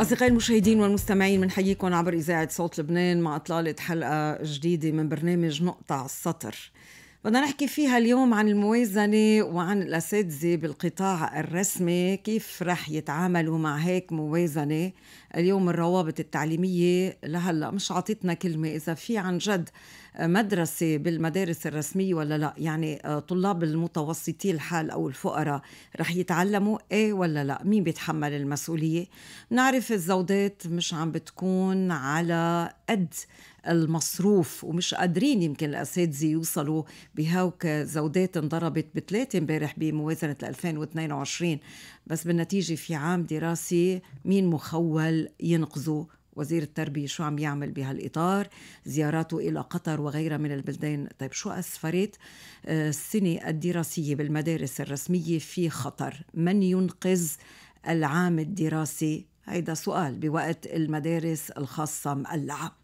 أصدقائي المشاهدين والمستمعين بنحييكم عبر إذاعة صوت لبنان مع إطلالة حلقة جديدة من برنامج نقطة السطر بدنا نحكي فيها اليوم عن الموازنة وعن الأساتذة بالقطاع الرسمي كيف رح يتعاملوا مع هيك موازنة اليوم الروابط التعليمية لهلا مش عاطتنا كلمة إذا في عن جد مدرسة بالمدارس الرسمية ولا لا يعني آه، طلاب المتوسطي الحال أو الفقراء رح يتعلموا إيه ولا لا مين بيتحمل المسؤولية نعرف الزودات مش عم بتكون على قد المصروف ومش قادرين يمكن الاساتذه يوصلوا بهوك زودات انضربت بثلاثه امبارح بموازنه 2022 بس بالنتيجه في عام دراسي مين مخول هل ينقذوا وزير التربية شو عم يعمل بهالإطار زياراته إلى قطر وغيرها من البلدان طيب شو أسفرت آه، السنة الدراسية بالمدارس الرسمية في خطر من ينقذ العام الدراسي هيدا سؤال بوقت المدارس الخاصة مقلعة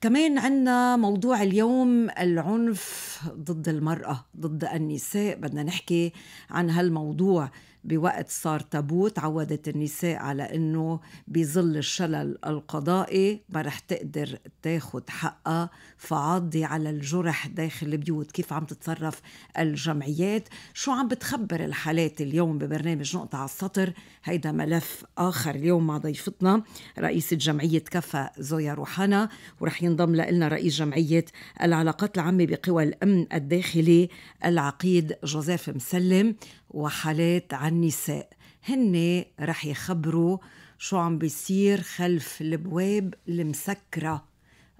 كمان عندنا موضوع اليوم العنف ضد المرأة ضد النساء بدنا نحكي عن هالموضوع بوقت صار تابو تعودت النساء على انه بظل الشلل القضائي ما رح تقدر تاخد حقها فعضي على الجرح داخل البيوت كيف عم تتصرف الجمعيات شو عم بتخبر الحالات اليوم ببرنامج نقطة على السطر هيدا ملف آخر اليوم مع ضيفتنا رئيسة جمعية كفا زويا روحانا ورح ينضم لنا رئيس جمعية العلاقات العامة بقوى الأمن الداخلي العقيد جوزيف مسلم وحالات عن النساء هن رح يخبروا شو عم بيصير خلف البواب المسكرة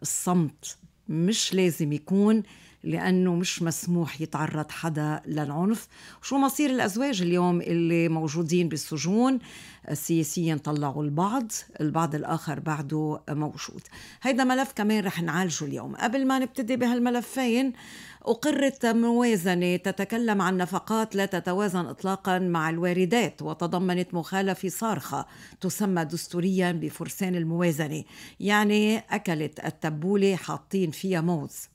الصمت مش لازم يكون لأنه مش مسموح يتعرض حدا للعنف شو مصير الأزواج اليوم اللي موجودين بالسجون سياسيا طلعوا البعض البعض الآخر بعده موجود هيدا ملف كمان رح نعالجه اليوم قبل ما نبتدي بهالملفين أقرت موازنة تتكلم عن نفقات لا تتوازن إطلاقا مع الواردات وتضمنت مخالفة صارخة تسمى دستوريا بفرسان الموازنة يعني أكلت التبولة حاطين فيها موز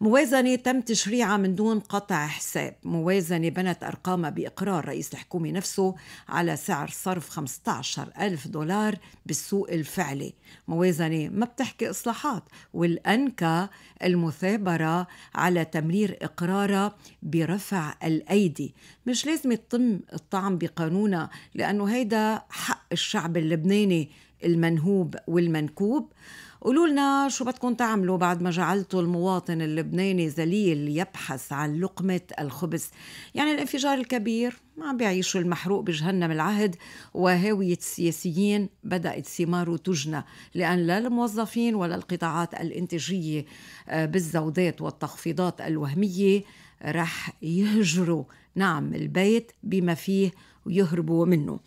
موازنة تم تشريعها من دون قطع حساب موازنة بنت أرقامها بإقرار رئيس الحكومة نفسه على سعر صرف 15 ألف دولار بالسوق الفعلي موازنة ما بتحكي إصلاحات والأنكى المثابرة على تمرير إقرارها برفع الأيدي مش لازم يتم الطعن بقانونها لأنه هيدا حق الشعب اللبناني المنهوب والمنكوب قولوا لنا شو بدكم تعملوا بعد ما جعلتوا المواطن اللبناني ذليل يبحث عن لقمة الخبز يعني الانفجار الكبير ما عم بيعيشوا المحروق بجهنم العهد وهاوية السياسيين بدأت ثماره تجنى لأن لا الموظفين ولا القطاعات الإنتاجية آه، بالزودات والتخفيضات الوهمية رح يهجروا نعم البيت بما فيه ويهربوا منه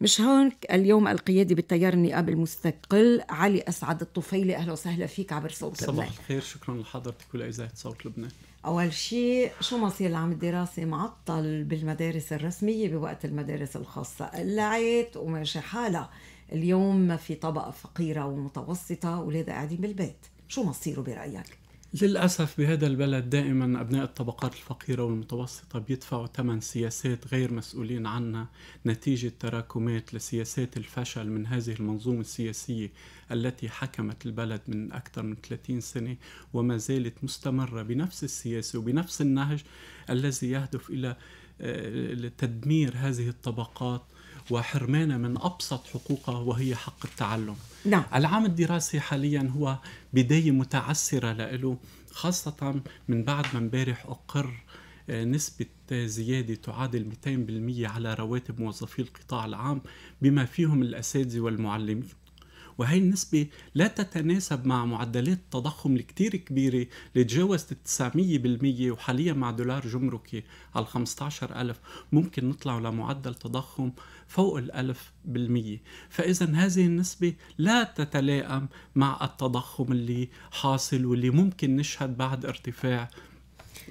مش هون اليوم القيادي بالتيار النقابي المستقل علي أسعد الطفيلي أهلا وسهلا فيك عبر صوت صباح لبنان صباح الخير شكرا لحضرتك ولإذاعة صوت لبنان أول شيء شو مصير العام الدراسي معطل بالمدارس الرسمية بوقت المدارس الخاصة قلعت وماشي حالها اليوم في طبقة فقيرة ومتوسطة ولاد قاعدين بالبيت شو مصيره برأيك؟ للأسف بهذا البلد دائما أبناء الطبقات الفقيرة والمتوسطة بيدفعوا ثمن سياسات غير مسؤولين عنها نتيجة تراكمات لسياسات الفشل من هذه المنظومة السياسية التي حكمت البلد من أكثر من 30 سنة وما زالت مستمرة بنفس السياسة وبنفس النهج الذي يهدف إلى آه، تدمير هذه الطبقات وحرمانا من ابسط حقوقها وهي حق التعلم. نعم. العام الدراسي حاليا هو بدايه متعسره له خاصه من بعد ما امبارح اقر آه، نسبة زيادة تعادل 200% على رواتب موظفي القطاع العام بما فيهم الأساتذة والمعلمين وهي النسبة لا تتناسب مع معدلات التضخم الكتير كبيرة اللي تجاوزت 900% وحاليا مع دولار جمركي على 15000 ممكن نطلع لمعدل تضخم فوق الألف بالمية فإذا هذه النسبة لا تتلائم مع التضخم اللي حاصل واللي ممكن نشهد بعد ارتفاع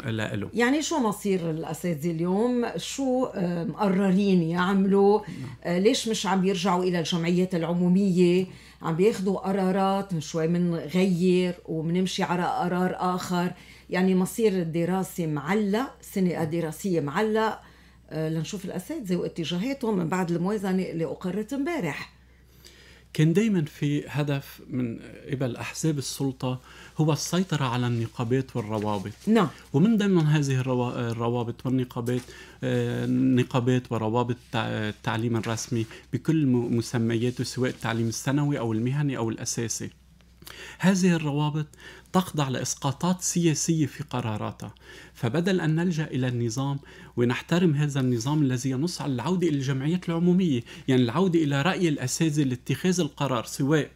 له يعني شو مصير الاساتذه اليوم؟ شو مقررين يعملوا؟ آه، ليش مش عم يرجعوا الى الجمعيات العموميه؟ عم بياخذوا قرارات شوي بنغير وبنمشي على قرار اخر، يعني مصير الدراسه معلق، سنه دراسيه معلق آه، لنشوف الاساتذه واتجاهاتهم من بعد الموازنه اللي اقرت امبارح. كان دائما في هدف من قبل احزاب السلطه هو السيطره على النقابات والروابط نعم ومن ضمن هذه الروابط والنقابات آه، نقابات وروابط التعليم الرسمي بكل مسمياته سواء التعليم الثانوي او المهني او الاساسي هذه الروابط تخضع لاسقاطات سياسيه في قراراتها، فبدل ان نلجا الى النظام ونحترم هذا النظام الذي ينص على العوده الى الجمعيات العموميه، يعني العوده الى راي الاساتذه لاتخاذ القرار سواء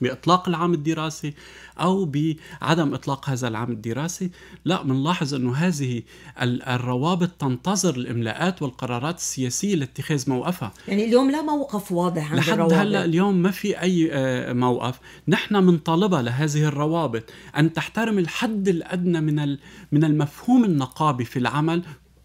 باطلاق العام الدراسي او بعدم اطلاق هذا العام الدراسي لا بنلاحظ انه هذه الروابط تنتظر الاملاءات والقرارات السياسيه لاتخاذ موقفها يعني اليوم لا موقف واضح عن لحد الروابط هلا اليوم ما في اي آه، موقف نحن بنطالبها لهذه الروابط ان تحترم الحد الادنى من من المفهوم النقابي في العمل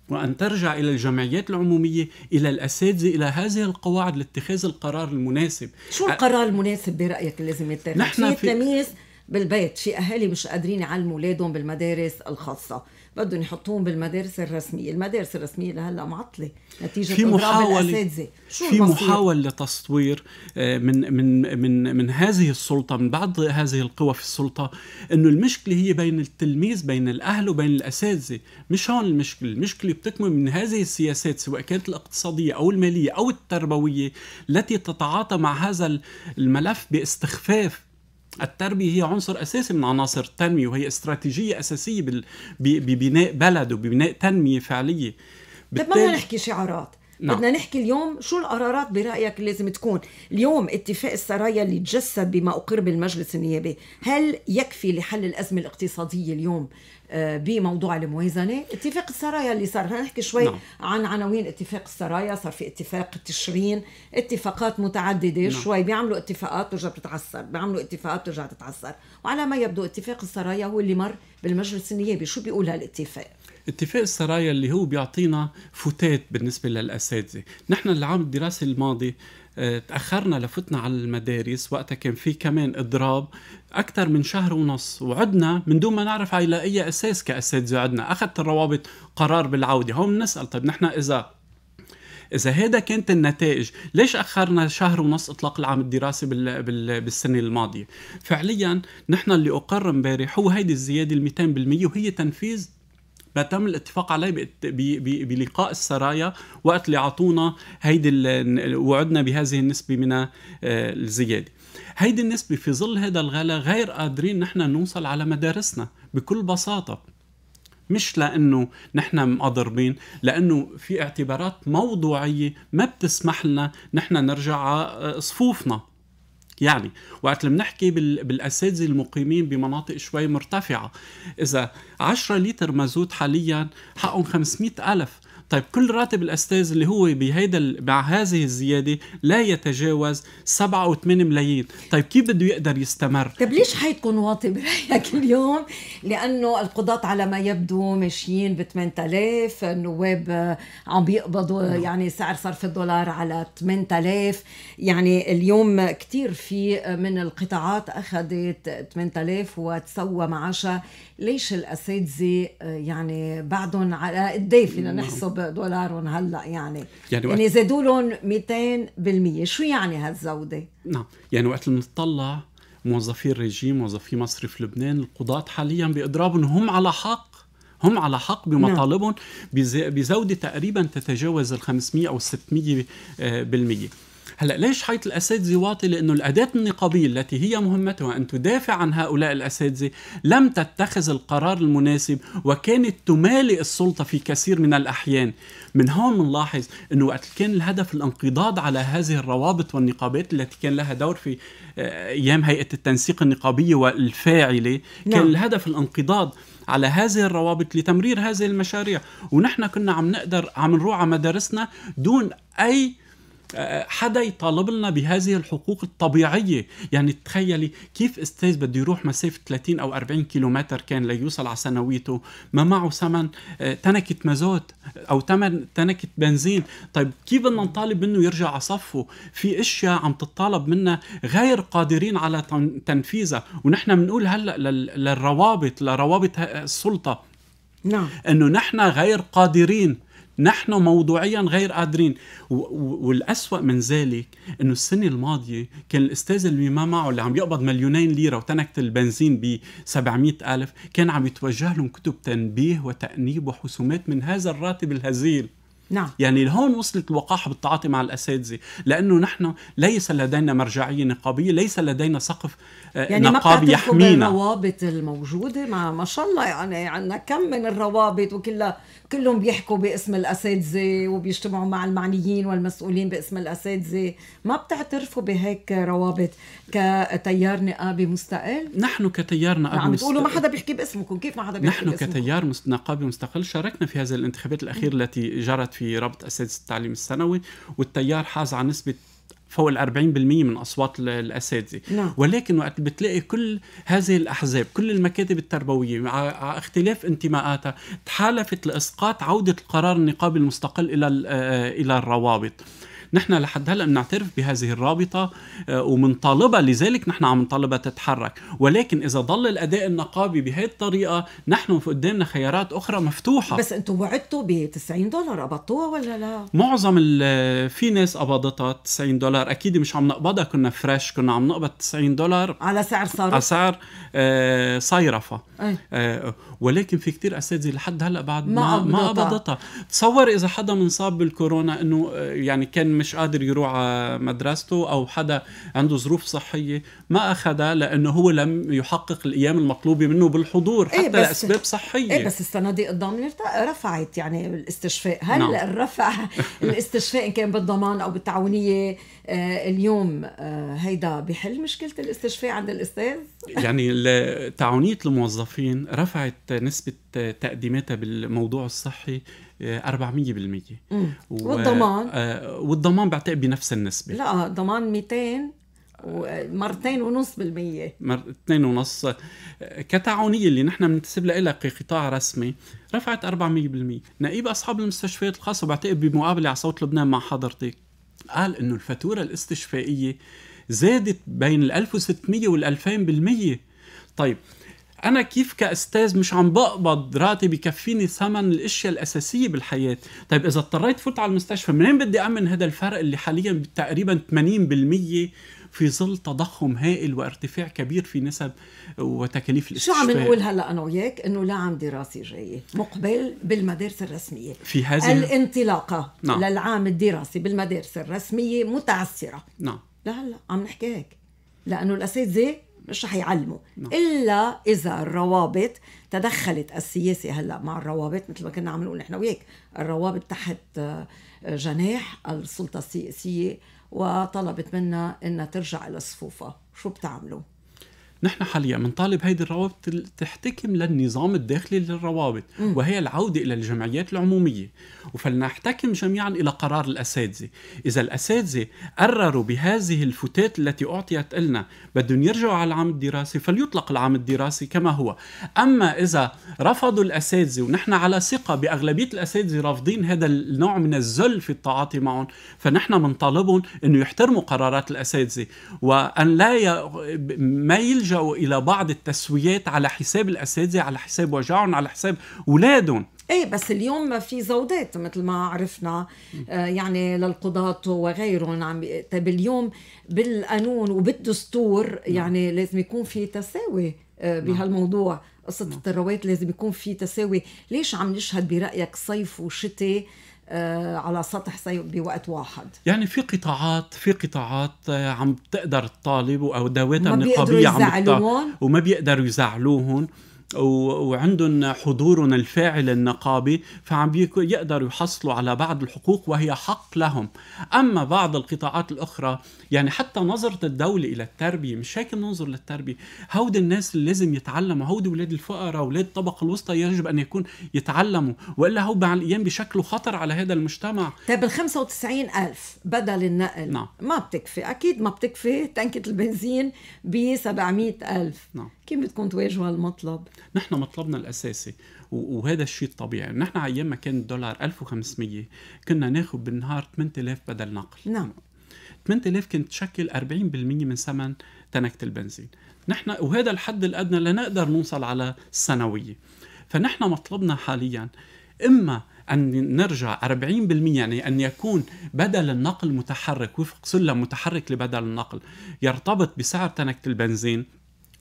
وأن ترجع إلى الجمعيات العمومية إلى الأساتذة إلى هذه القواعد لاتخاذ القرار المناسب شو القرار المناسب برأيك لازم يتخذ؟ نحن في تلاميذ بالبيت شيء أهالي مش قادرين يعلموا أولادهم بالمدارس الخاصة بدهم يحطوهم بالمدارس الرسميه المدارس الرسميه لهلا معطله نتيجه في محاولة شو في محاولة لتصوير آه، من من من من هذه السلطة من بعض هذه القوى في السلطة انه المشكلة هي بين التلميذ بين الاهل وبين الاساتذة مش هون المشكلة المشكلة بتكمن من هذه السياسات سواء كانت الاقتصادية او المالية او التربوية التي تتعاطى مع هذا الملف باستخفاف التربية هي عنصر أساسي من عناصر التنمية وهي استراتيجية أساسية ببناء بلد وببناء تنمية فعلية طيب ما نحكي شعارات نعم. بدنا نحكي اليوم شو القرارات برايك اللي لازم تكون اليوم اتفاق السرايا اللي تجسد بما اقر بالمجلس النيابي هل يكفي لحل الازمه الاقتصاديه اليوم آه، بموضوع الموازنه اتفاق السرايا اللي صار نحكي شوي نعم. عن عناوين اتفاق السرايا صار في اتفاق تشرين اتفاقات متعدده نعم. شوي بيعملوا اتفاقات ترجع بتتعثر بيعملوا اتفاقات بترجع تتعسر وعلى ما يبدو اتفاق السرايا هو اللي مر بالمجلس النيابي شو بيقول هالاتفاق اتفاق السرايا اللي هو بيعطينا فتات بالنسبه للاساتذه نحن العام الدراسي الماضي آه، تاخرنا لفتنا على المدارس وقتها كان في كمان اضراب اكثر من شهر ونص وعدنا من دون ما نعرف على اي اساس كاساتذه عدنا اخذت الروابط قرار بالعوده هون بنسال طيب نحن اذا اذا هيدا كانت النتائج ليش اخرنا شهر ونص اطلاق العام الدراسي بال... بال... بالسنه الماضيه فعليا نحن اللي اقر امبارح هو هيدي الزياده ال 200% وهي تنفيذ ما تم الاتفاق عليه بلقاء السرايا وقت اللي اعطونا هيدي وعدنا بهذه النسبه من آه، الزياده هيدي النسبه في ظل هذا الغلاء غير قادرين نحن نوصل على مدارسنا بكل بساطه مش لانه نحن مقضربين لانه في اعتبارات موضوعيه ما بتسمح لنا نحن نرجع آه، صفوفنا يعني وقت اللي بنحكي بالاساتذه المقيمين بمناطق شوي مرتفعه اذا 10 لتر مازوت حاليا حقهم 500 الف طيب كل راتب الأستاذ اللي هو بهيدا مع هذه الزيادة لا يتجاوز 7 أو 8 ملايين طيب كيف بده يقدر يستمر طيب ليش حيكون واطي برأيك اليوم لأنه القضاة على ما يبدو ماشيين ب 8000 النواب عم بيقبضوا نعم. يعني سعر صرف الدولار على 8000 يعني اليوم كثير في من القطاعات أخذت 8000 وتسوى معاشها ليش الأساتذة يعني بعدهم على قد فينا نعم. نحسب دولارهم هلا يعني يعني, يعني زادوا لهم 200% شو يعني هالزوده؟ نعم يعني وقت بنطلع موظفي الرجيم موظفي مصرف لبنان القضاة حاليا بإضرابهم هم على حق هم على حق بمطالبهم نعم. بزودة تقريبا تتجاوز ال 500 أو 600 بالمية هلا ليش حيط الاساتذه واطي لانه الاداه النقابيه التي هي مهمتها ان تدافع عن هؤلاء الاساتذه لم تتخذ القرار المناسب وكانت تمالئ السلطه في كثير من الاحيان من هون بنلاحظ انه وقت كان الهدف الانقضاض على هذه الروابط والنقابات التي كان لها دور في آه، ايام هيئه التنسيق النقابيه والفاعله كان نعم. الهدف الانقضاض على هذه الروابط لتمرير هذه المشاريع ونحن كنا عم نقدر عم نروح على مدارسنا دون اي حدا يطالب لنا بهذه الحقوق الطبيعية يعني تخيلي كيف استاذ بده يروح مسافة 30 أو 40 كيلومتر كان ليوصل على ثانويته ما معه ثمن آه، تنكة مازوت أو ثمن تنكة بنزين طيب كيف بدنا نطالب منه يرجع على صفه في أشياء عم تطالب منا غير قادرين على تنفيذها ونحن بنقول هلأ للروابط لروابط السلطة نعم انه نحن غير قادرين نحن موضوعيا غير قادرين والأسوأ من ذلك انه السنه الماضيه كان الاستاذ اللي ما معه اللي عم يقبض مليونين ليره وتنكه البنزين ب الف كان عم يتوجه لهم كتب تنبيه وتانيب وحسومات من هذا الراتب الهزيل نعم يعني لهون وصلت الوقاحه بالتعاطي مع الاساتذه لانه نحن ليس لدينا مرجعيه نقابيه ليس لدينا سقف آه، يعني نقابي يحمينا الروابط الموجوده ما, ما شاء الله يعني عندنا كم من الروابط وكلها كلهم بيحكوا باسم الاساتذه وبيجتمعوا مع المعنيين والمسؤولين باسم الاساتذه ما بتعترفوا بهيك روابط كتيار نقابي مستقل نحن كتيار نقابي عم بتقولوا ما حدا بيحكي باسمكم كيف ما حدا بيحكي نحن باسمكم؟ كتيار نقابي مستقل شاركنا في هذه الانتخابات الاخيره التي جرت في ربط اساتذه التعليم الثانوي والتيار حاز على نسبه فوق ال 40% من اصوات الاساتذه نعم. ولكن وقت بتلاقي كل هذه الاحزاب كل المكاتب التربويه مع اختلاف انتماءاتها تحالفت لاسقاط عوده القرار النقابي المستقل الى آه، الى الروابط نحن لحد هلا بنعترف بهذه الرابطه آه، ومنطالبه لذلك نحن عم نطالبها تتحرك ولكن اذا ضل الاداء النقابي بهذه الطريقه نحن قدامنا خيارات اخرى مفتوحه بس انتم وعدتوا ب 90 دولار قبضتوها ولا لا معظم آه، في ناس قبضتها 90 دولار اكيد مش عم نقبضها كنا فريش كنا عم نقبض 90 دولار على سعر صرف على سعر آه، صيرفه أي. ولكن في كثير اساتذه لحد هلا بعد ما ما قبضتها تصور اذا حدا منصاب بالكورونا انه يعني كان مش قادر يروح على مدرسته او حدا عنده ظروف صحيه ما اخذها لانه هو لم يحقق الايام المطلوبه منه بالحضور إيه، حتى إيه لاسباب صحيه ايه بس الصناديق الضامنه رفعت يعني الاستشفاء هل نعم. الرفع الاستشفاء ان كان بالضمان او بالتعاونيه آه، اليوم آه، هيدا بحل مشكله الاستشفاء عند الاستاذ يعني تعاونيه الموظفين رفعت نسبه تقديماتها بالموضوع الصحي 400% آه، والضمان آه، والضمان بعتقد بنفس النسبه لا ضمان 200 مرتين ونص بالمية مرتين ونص آه، كتعاونية اللي نحن بننتسب لها كقطاع رسمي رفعت 400% نقيب أصحاب المستشفيات الخاصة بعتقد بمقابلة على صوت لبنان مع حضرتك قال إنه الفاتورة الاستشفائية زادت بين ال 1600 وال 2000% طيب انا كيف كاستاذ مش عم بقبض راتب يكفيني ثمن الاشياء الاساسيه بالحياه طيب اذا اضطريت فوت على المستشفى منين بدي امن هذا الفرق اللي حاليا تقريبا 80% في ظل تضخم هائل وارتفاع كبير في نسب وتكاليف الاستشفاء شو عم نقول هلا انا وياك انه لا عم دراسي جايه مقبل بالمدارس الرسميه في هذه الانطلاقه نعم. للعام الدراسي بالمدارس الرسميه متعثره نعم لهلا عم نحكي هيك لانه الاساتذه مش يعلموا نعم. الا اذا الروابط تدخلت السياسه هلا مع الروابط مثل ما كنا عم نقول نحن وياك الروابط تحت آه، جناح السلطه السياسيه وطلبت منا انها ترجع الى صفوفها شو بتعملوا نحن حاليا بنطالب هيدي الروابط تحتكم للنظام الداخلي للروابط م. وهي العوده الى الجمعيات العموميه وفلنحتكم جميعا الى قرار الاساتذه اذا الاساتذه قرروا بهذه الفتات التي اعطيت لنا بدهم يرجعوا على العام الدراسي فليطلق العام الدراسي كما هو اما اذا رفضوا الاساتذه ونحن على ثقه باغلبيه الاساتذه رافضين هذا النوع من الذل في التعاطي معهم فنحن بنطالبهم انه يحترموا قرارات الاساتذه وان لا ي... ما يلجا لجأوا إلى بعض التسويات على حساب الأساتذة على حساب وجعهم على حساب أولادهم ايه بس اليوم في زودات مثل ما عرفنا آه، يعني للقضاة وغيرهم عم طيب اليوم بالقانون وبالدستور نعم. يعني لازم يكون في تساوي آه، نعم. بهالموضوع قصة نعم. الثروات لازم يكون في تساوي ليش عم نشهد برأيك صيف وشتي آه، على سطح بوقت واحد يعني في قطاعات في قطاعات آه، عم تقدر تطالب او ذوات النقابيه عم وما بيقدروا يزعلوهم وعندهم حضورهم الفاعل النقابي فعم يقدروا يحصلوا على بعض الحقوق وهي حق لهم أما بعض القطاعات الأخرى يعني حتى نظرة الدولة إلى التربية مش هيك بننظر للتربية هود الناس اللي لازم يتعلموا هود أولاد الفقراء أولاد الطبقة الوسطى يجب أن يكون يتعلموا وإلا هو مع الأيام بشكله خطر على هذا المجتمع طيب ال 95 ألف بدل النقل نعم. ما بتكفي أكيد ما بتكفي تنكة البنزين ب 700 ألف نعم. كيف بتكون تواجهوا هالمطلب؟ نحن مطلبنا الاساسي وهذا الشيء الطبيعي نحن على ايام ما كان الدولار 1500 كنا ناخذ بالنهار 8000 بدل نقل نعم 8000 كانت تشكل 40% من ثمن تنكه البنزين نحن وهذا الحد الادنى لنقدر نوصل على السنويه فنحن مطلبنا حاليا اما أن نرجع 40% يعني أن يكون بدل النقل متحرك وفق سلم متحرك لبدل النقل يرتبط بسعر تنكة البنزين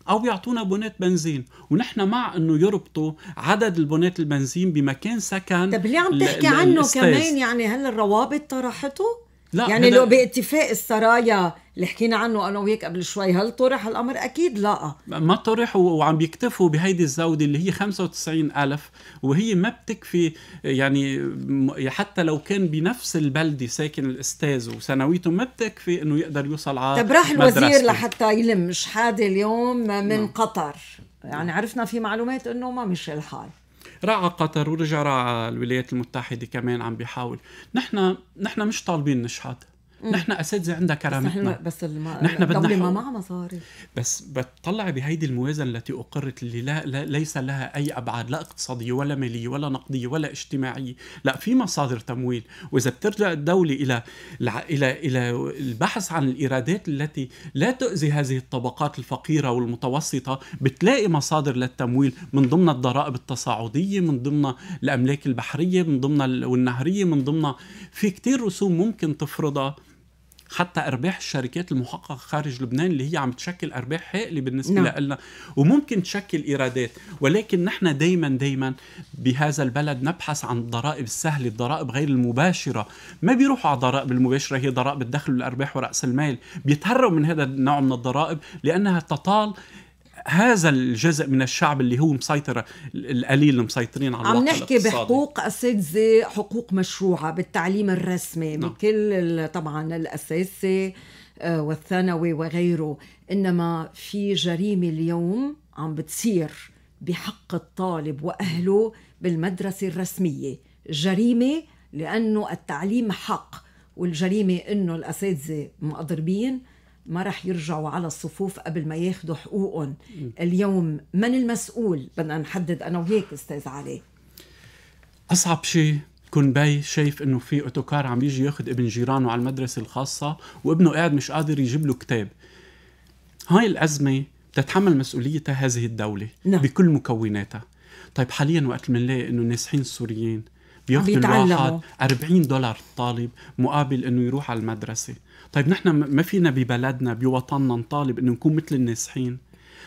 او بيعطونا بونات بنزين ونحن مع انه يربطوا عدد البونات البنزين بمكان سكن طب ليه عم تحكي عنه كمان يعني هل الروابط طرحته لا يعني لو باتفاق السرايا اللي حكينا عنه انا وياك قبل شوي هل طرح الامر اكيد لا ما طرح وعم بيكتفوا بهيدي الزوده اللي هي 95000 وهي ما بتكفي يعني حتى لو كان بنفس البلده ساكن الاستاذ وثانويته ما بتكفي انه يقدر يوصل على طب راح الوزير لحتى يلم شحاده اليوم من م. نعم. قطر يعني عرفنا في معلومات انه ما مشي الحال راعى قطر ورجع راعى الولايات المتحده كمان عم بيحاول نحن نحن مش طالبين نشحت نحن اساتذه عندها كرامتنا بس, الم... نحن بدنا ما معها مصاري بس بتطلعي بهيدي الموازنه التي اقرت اللي لا... لا ليس لها اي ابعاد لا اقتصاديه ولا ماليه ولا نقديه ولا اجتماعيه لا في مصادر تمويل واذا بترجع الدوله الى الى الى, إلى البحث عن الايرادات التي لا تؤذي هذه الطبقات الفقيره والمتوسطه بتلاقي مصادر للتمويل من ضمن الضرائب التصاعديه من ضمن الاملاك البحريه من ضمن والنهريه من ضمن في كتير رسوم ممكن تفرضها حتى ارباح الشركات المحققه خارج لبنان اللي هي عم تشكل ارباح هائله بالنسبه نعم. لنا وممكن تشكل ايرادات ولكن نحن دائما دائما بهذا البلد نبحث عن الضرائب السهله الضرائب غير المباشره ما بيروحوا على الضرائب المباشره هي ضرائب الدخل والارباح وراس المال بيتهربوا من هذا النوع من الضرائب لانها تطال هذا الجزء من الشعب اللي هو مسيطر القليل اللي مسيطرين على عم نحكي الاقتصادي. بحقوق اساتذه حقوق مشروعه بالتعليم الرسمي نعم. بكل طبعا الاساسي آه، والثانوي وغيره انما في جريمه اليوم عم بتصير بحق الطالب واهله بالمدرسه الرسميه جريمه لانه التعليم حق والجريمه انه الاساتذه مقدربين ما رح يرجعوا على الصفوف قبل ما ياخذوا حقوقهم اليوم من المسؤول بدنا نحدد انا وهيك استاذ علي اصعب شيء كون باي شايف انه في اوتوكار عم يجي ياخذ ابن جيرانه على المدرسه الخاصه وابنه قاعد مش قادر يجيب له كتاب هاي الازمه بتتحمل مسؤوليتها هذه الدوله نعم. بكل مكوناتها طيب حاليا وقت بنلاقي انه النازحين السوريين بياخذوا الواحد 40 دولار طالب مقابل انه يروح على المدرسه طيب نحن ما فينا ببلدنا بوطننا نطالب انه نكون مثل النازحين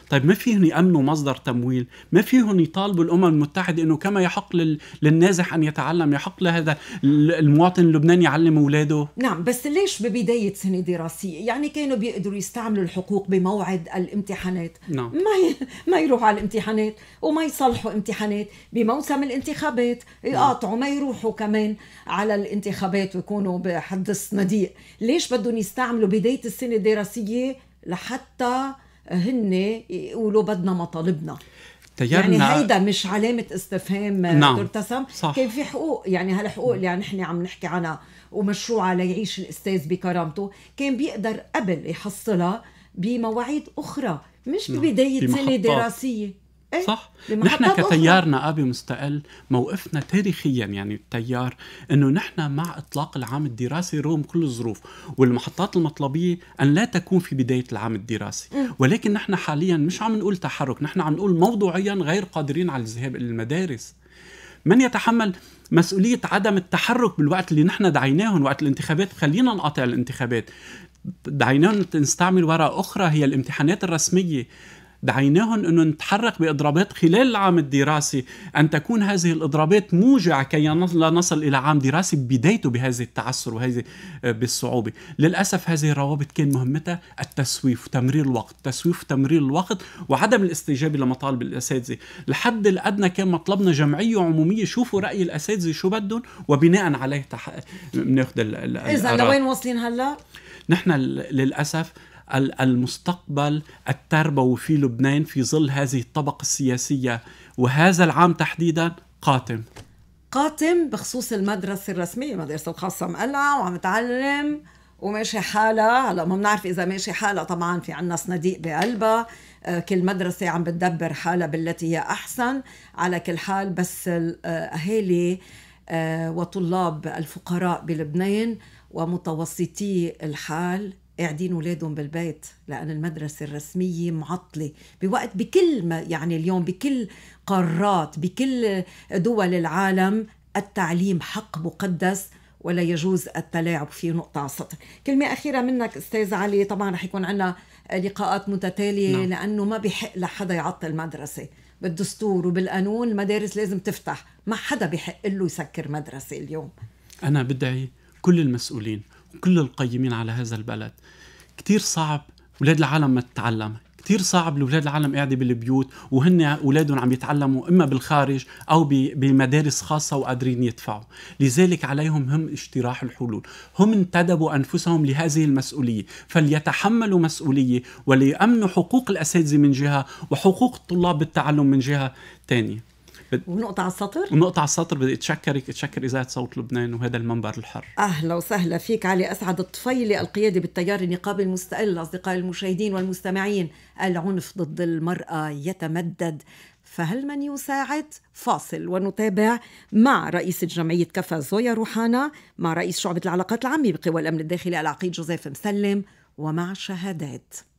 طيب ما فيهم يأمنوا مصدر تمويل ما فيهم يطالبوا الأمم المتحدة أنه كما يحق لل... للنازح أن يتعلم يحق لهذا المواطن اللبناني يعلم أولاده نعم بس ليش ببداية سنة دراسية يعني كانوا بيقدروا يستعملوا الحقوق بموعد الامتحانات نعم. ما ي... ما يروحوا على الامتحانات وما يصلحوا امتحانات بموسم الانتخابات نعم. يقاطعوا ما يروحوا كمان على الانتخابات ويكونوا بحدث الصناديق ليش بدهم يستعملوا بداية السنة الدراسية لحتى هن يقولوا بدنا مطالبنا تيارنا يعني هيدا مش علامة استفهام آه، نعم. ترتسم صح. كان في حقوق يعني هالحقوق اللي نحن عم نحكي عنها ومشروعة ليعيش الأستاذ بكرامته كان بيقدر قبل يحصلها بمواعيد أخرى مش نعم. ببداية سنة دراسية إيه؟ صح نحن كتيارنا ابي مستقل موقفنا تاريخيا يعني التيار انه نحن مع اطلاق العام الدراسي رغم كل الظروف والمحطات المطلبيه ان لا تكون في بدايه العام الدراسي ولكن نحن حاليا مش عم نقول تحرك نحن عم نقول موضوعيا غير قادرين على الذهاب الى المدارس من يتحمل مسؤوليه عدم التحرك بالوقت اللي نحن دعيناهم وقت الانتخابات خلينا نقاطع الانتخابات دعيناهم نستعمل ورقه اخرى هي الامتحانات الرسميه دعيناهم أنه نتحرك بإضرابات خلال العام الدراسي أن تكون هذه الإضرابات موجعة كي لا نصل إلى عام دراسي بدايته بهذه التعسر وهذه آه، بالصعوبة للأسف هذه الروابط كان مهمتها التسويف تمرير الوقت تسويف تمرير الوقت وعدم الاستجابة لمطالب الأساتذة الحد الأدنى كان مطلبنا جمعية عمومية شوفوا رأي الأساتذة شو بدهم وبناء عليه تح... بناخذ إذا لوين واصلين هلا؟ نحن للأسف المستقبل التربوي في لبنان في ظل هذه الطبقة السياسية وهذا العام تحديدا قاتم قاتم بخصوص المدرسة الرسمية المدرسة الخاصة مقلعة وعم تعلم وماشي حالها هلا ما بنعرف اذا ماشي حالها طبعا في عنا صناديق بقلبها آه، كل مدرسة عم بتدبر حالها بالتي هي أحسن على كل حال بس الأهالي آه، آه، وطلاب الفقراء بلبنان ومتوسطي الحال قاعدين ولادهم بالبيت لأن المدرسة الرسمية معطلة بوقت بكل ما يعني اليوم بكل قارات بكل دول العالم التعليم حق مقدس ولا يجوز التلاعب فيه نقطة على السطر كلمة أخيرة منك أستاذ علي طبعا رح يكون عندنا لقاءات متتالية نعم. لأنه ما بحق لحدا يعطل مدرسه بالدستور وبالقانون المدارس لازم تفتح ما حدا بحق له يسكر مدرسة اليوم أنا بدعي كل المسؤولين كل القيمين على هذا البلد كتير صعب اولاد العالم ما تتعلم كتير صعب لاولاد العالم قاعده بالبيوت وهن اولادهم عم يتعلموا اما بالخارج او بمدارس خاصه وقادرين يدفعوا لذلك عليهم هم اجتراح الحلول هم انتدبوا انفسهم لهذه المسؤوليه فليتحملوا مسؤوليه وليامنوا حقوق الاساتذه من جهه وحقوق الطلاب بالتعلم من جهه ثانيه بد... ونقطع السطر ونقطع السطر بدي اتشكرك اتشكر اذاعة صوت لبنان وهذا المنبر الحر اهلا وسهلا فيك علي اسعد الطفيلي القيادي بالتيار النقابي المستقل اصدقائي المشاهدين والمستمعين العنف ضد المرأة يتمدد فهل من يساعد؟ فاصل ونتابع مع رئيس جمعية كفا زويا روحانا مع رئيس شعبة العلاقات العامة بقوى الأمن الداخلي العقيد جوزيف مسلم ومع شهادات